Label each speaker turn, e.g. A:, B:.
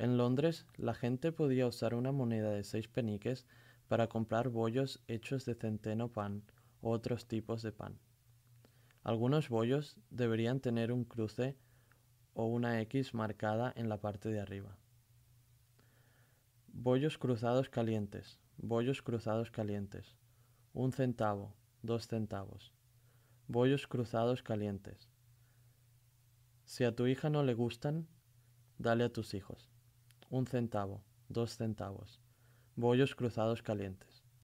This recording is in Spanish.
A: En Londres, la gente podía usar una moneda de seis peniques para comprar bollos hechos de centeno pan u otros tipos de pan. Algunos bollos deberían tener un cruce o una X marcada en la parte de arriba. Bollos cruzados calientes. Bollos cruzados calientes. Un centavo, dos centavos. Bollos cruzados calientes. Si a tu hija no le gustan, dale a tus hijos un centavo, dos centavos, bollos cruzados calientes.